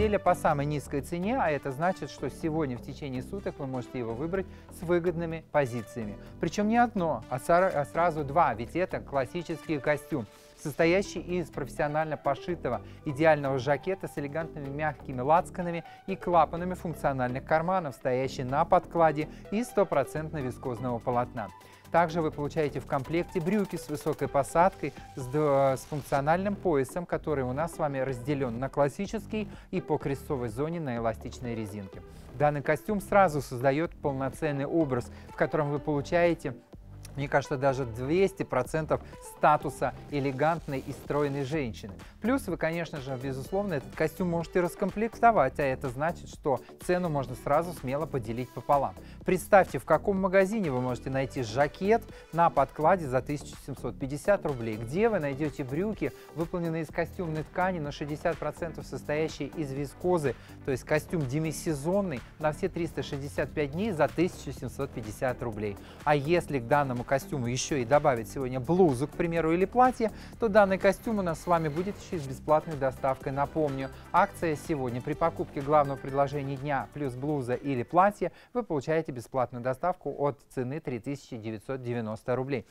изделие по самой низкой цене, а это значит, что сегодня в течение суток вы можете его выбрать с выгодными позициями. Причем не одно, а, а сразу два, ведь это классический костюм состоящий из профессионально пошитого идеального жакета с элегантными мягкими лацканами и клапанами функциональных карманов, стоящий на подкладе и стопроцентно вискозного полотна. Также вы получаете в комплекте брюки с высокой посадкой, с, э, с функциональным поясом, который у нас с вами разделен на классический и по крестовой зоне на эластичной резинке. Данный костюм сразу создает полноценный образ, в котором вы получаете мне кажется, даже 200% статуса элегантной и стройной женщины. Плюс вы, конечно же, безусловно, этот костюм можете раскомплектовать, а это значит, что цену можно сразу смело поделить пополам. Представьте, в каком магазине вы можете найти жакет на подкладе за 1750 рублей, где вы найдете брюки, выполненные из костюмной ткани на 60% состоящие из вискозы, то есть костюм демисезонный на все 365 дней за 1750 рублей. А если к данному этому костюму еще и добавить сегодня блузу, к примеру, или платье, то данный костюм у нас с вами будет еще и с бесплатной доставкой. Напомню, акция сегодня при покупке главного предложения дня плюс блуза или платье вы получаете бесплатную доставку от цены 3990 рублей.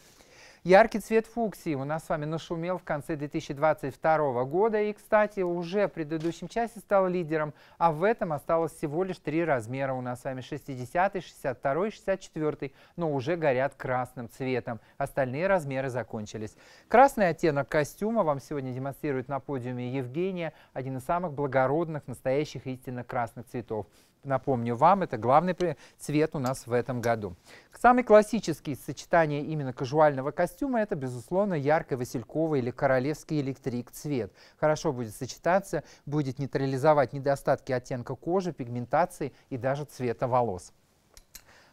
Яркий цвет фуксии у нас с вами нашумел в конце 2022 года и, кстати, уже в предыдущем часе стал лидером, а в этом осталось всего лишь три размера у нас с вами 60, 62, 64, но уже горят красным цветом. Остальные размеры закончились. Красный оттенок костюма вам сегодня демонстрирует на подиуме Евгения, один из самых благородных, настоящих истинно красных цветов. Напомню вам, это главный цвет у нас в этом году. Самый классический сочетание именно кажуального костюма костюма это, безусловно, яркий васильковый или королевский электрик цвет. Хорошо будет сочетаться, будет нейтрализовать недостатки оттенка кожи, пигментации и даже цвета волос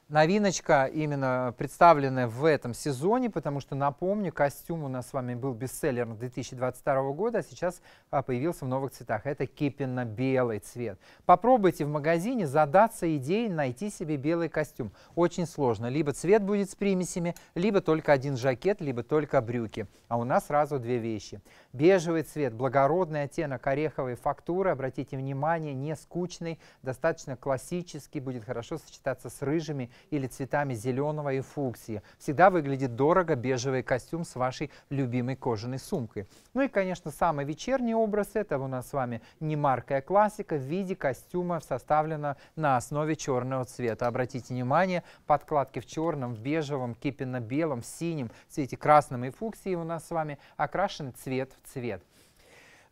новиночка, именно представленная в этом сезоне, потому что, напомню, костюм у нас с вами был бестселлером 2022 года, а сейчас а, появился в новых цветах. Это кипенно-белый цвет. Попробуйте в магазине задаться идеей найти себе белый костюм. Очень сложно. Либо цвет будет с примесями, либо только один жакет, либо только брюки. А у нас сразу две вещи. Бежевый цвет, благородный оттенок ореховой фактуры. Обратите внимание, не скучный, достаточно классический, будет хорошо сочетаться с рыжими или цветами зеленого и фуксии. Всегда выглядит дорого бежевый костюм с вашей любимой кожаной сумкой. Ну и, конечно, самый вечерний образ – это у нас с вами немаркая классика в виде костюма, составлена на основе черного цвета. Обратите внимание, подкладки в черном, в бежевом, кипенно-белом, синем, в цвете красном и фуксии у нас с вами окрашен цвет в цвет.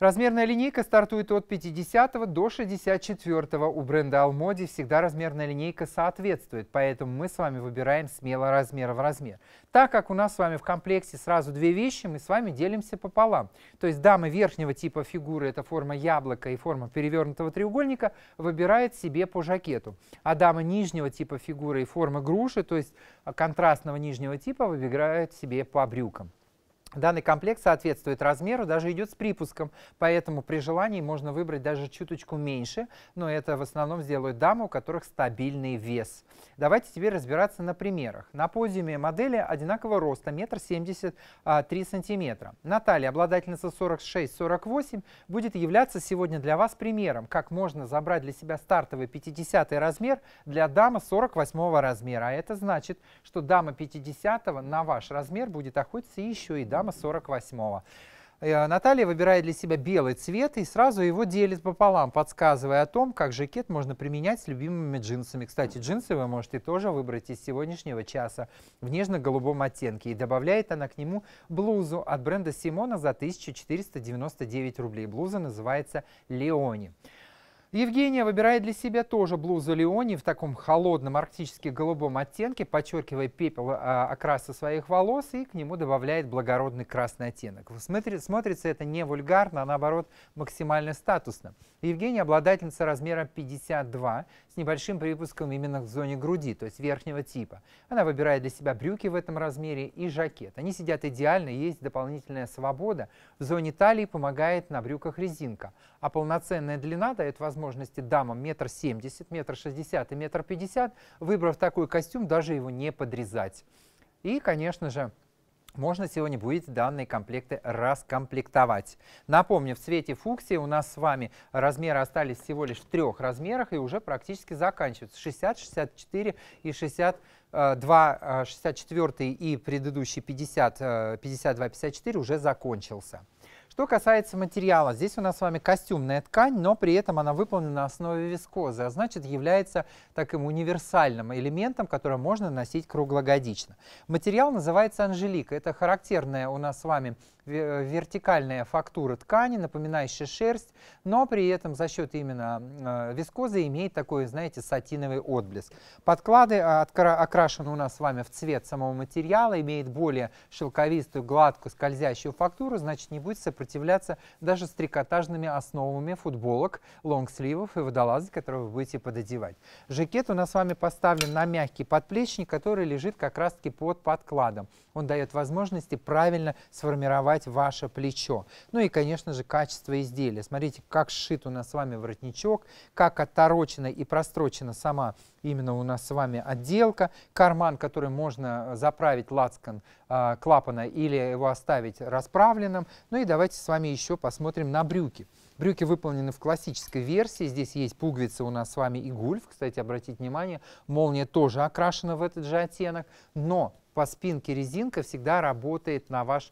Размерная линейка стартует от 50 до 64. У бренда Almodi всегда размерная линейка соответствует, поэтому мы с вами выбираем смело размер в размер. Так как у нас с вами в комплекте сразу две вещи, мы с вами делимся пополам. То есть дамы верхнего типа фигуры, это форма яблока и форма перевернутого треугольника, выбирает себе по жакету. А дамы нижнего типа фигуры и формы груши, то есть контрастного нижнего типа, выбирают себе по брюкам. Данный комплект соответствует размеру, даже идет с припуском, поэтому при желании можно выбрать даже чуточку меньше, но это в основном сделают дамы, у которых стабильный вес. Давайте теперь разбираться на примерах. На подиуме модели одинакового роста, метр семьдесят а, три сантиметра. Наталья, обладательница 46-48, будет являться сегодня для вас примером, как можно забрать для себя стартовый 50 размер для дамы 48 размера. А это значит, что дама 50 на ваш размер будет охотиться еще и дама килограмма 48-го. Э, Наталья выбирает для себя белый цвет и сразу его делит пополам, подсказывая о том, как жакет можно применять с любимыми джинсами. Кстати, джинсы вы можете тоже выбрать из сегодняшнего часа в нежно-голубом оттенке. И добавляет она к нему блузу от бренда Симона за 1499 рублей. Блуза называется «Леони». Евгения выбирает для себя тоже блузу Леони в таком холодном арктически голубом оттенке, подчеркивая пепел а, окраса своих волос и к нему добавляет благородный красный оттенок. Смотри, смотрится это не вульгарно, а наоборот максимально статусно. Евгения обладательница размера 52 с небольшим припуском именно в зоне груди, то есть верхнего типа. Она выбирает для себя брюки в этом размере и жакет. Они сидят идеально, есть дополнительная свобода. В зоне талии помогает на брюках резинка а полноценная длина дает возможности дамам метр семьдесят, метр шестьдесят и метр пятьдесят, выбрав такой костюм, даже его не подрезать. И, конечно же, можно сегодня будет данные комплекты раскомплектовать. Напомню, в цвете фуксии у нас с вами размеры остались всего лишь в трех размерах и уже практически заканчиваются. 60, 64 и 62, 64 э, э, и предыдущий 50, 52, 54 уже закончился. Что касается материала, здесь у нас с вами костюмная ткань, но при этом она выполнена на основе вискозы, а значит является таким универсальным элементом, который можно носить круглогодично. Материал называется анжелика. Это характерная у нас с вами Э, вертикальная фактура ткани, напоминающая шерсть, но при этом за счет именно э, вискозы имеет такой, знаете, сатиновый отблеск. Подклады а, окрашены у нас с вами в цвет самого материала, имеет более шелковистую, гладкую, скользящую фактуру, значит не будет сопротивляться даже стрикотажными основами футболок, лонгсливов и водолазок, которые вы будете пододевать. Жакет у нас с вами поставлен на мягкий подплечник, который лежит как раз-таки под подкладом. Он дает возможности правильно сформировать формировать ваше плечо. Ну и, конечно же, качество изделия. Смотрите, как сшит у нас с вами воротничок, как оторочена и прострочена сама именно у нас с вами отделка, карман, который можно э, заправить лацкан э, клапана или его оставить расправленным. Ну и давайте с вами еще посмотрим на брюки. Брюки выполнены в классической версии. Здесь есть пуговицы у нас с вами и гульф. Кстати, обратите внимание, молния тоже окрашена в этот же оттенок. Но по спинке резинка всегда работает на ваш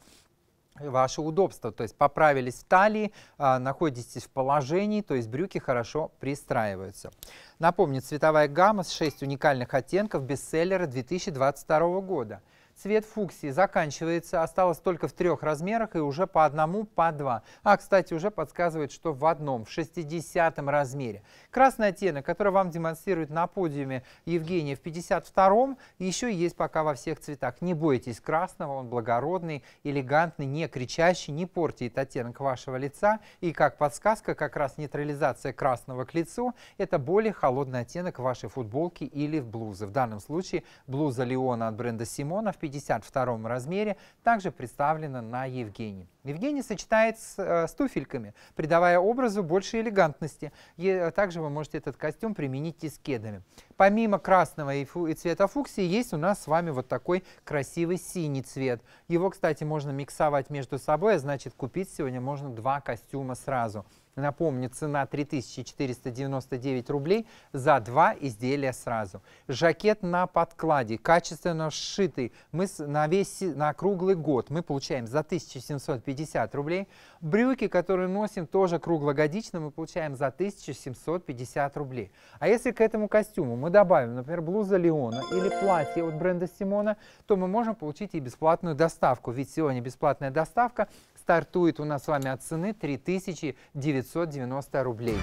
ваше удобство. То есть поправились в талии, а, находитесь в положении, то есть брюки хорошо пристраиваются. Напомню, цветовая гамма с 6 уникальных оттенков бестселлера 2022 года – Цвет фуксии заканчивается, осталось только в трех размерах и уже по одному, по два. А, кстати, уже подсказывает, что в одном, в 60 размере. Красный оттенок, который вам демонстрирует на подиуме Евгения в 52-м, еще есть пока во всех цветах. Не бойтесь красного, он благородный, элегантный, не кричащий, не портит оттенок вашего лица. И как подсказка, как раз нейтрализация красного к лицу, это более холодный оттенок вашей футболки или в блузы. В данном случае блуза Леона от бренда Симона в 50 52 размере, также представлена на Евгении. Евгений сочетает с, э, с туфельками, придавая образу больше элегантности. И также вы можете этот костюм применить и с кедами. Помимо красного и, фу, и цвета фуксии, есть у нас с вами вот такой красивый синий цвет. Его, кстати, можно миксовать между собой, а значит купить сегодня можно два костюма сразу – Напомню, цена 3499 рублей за два изделия сразу. Жакет на подкладе, качественно сшитый, мы на, весь, на круглый год мы получаем за 1750 рублей. Брюки, которые носим тоже круглогодично, мы получаем за 1750 рублей. А если к этому костюму мы добавим, например, блуза Леона или платье от бренда Симона, то мы можем получить и бесплатную доставку. Ведь сегодня бесплатная доставка стартует у нас с вами от цены 3990 рублей.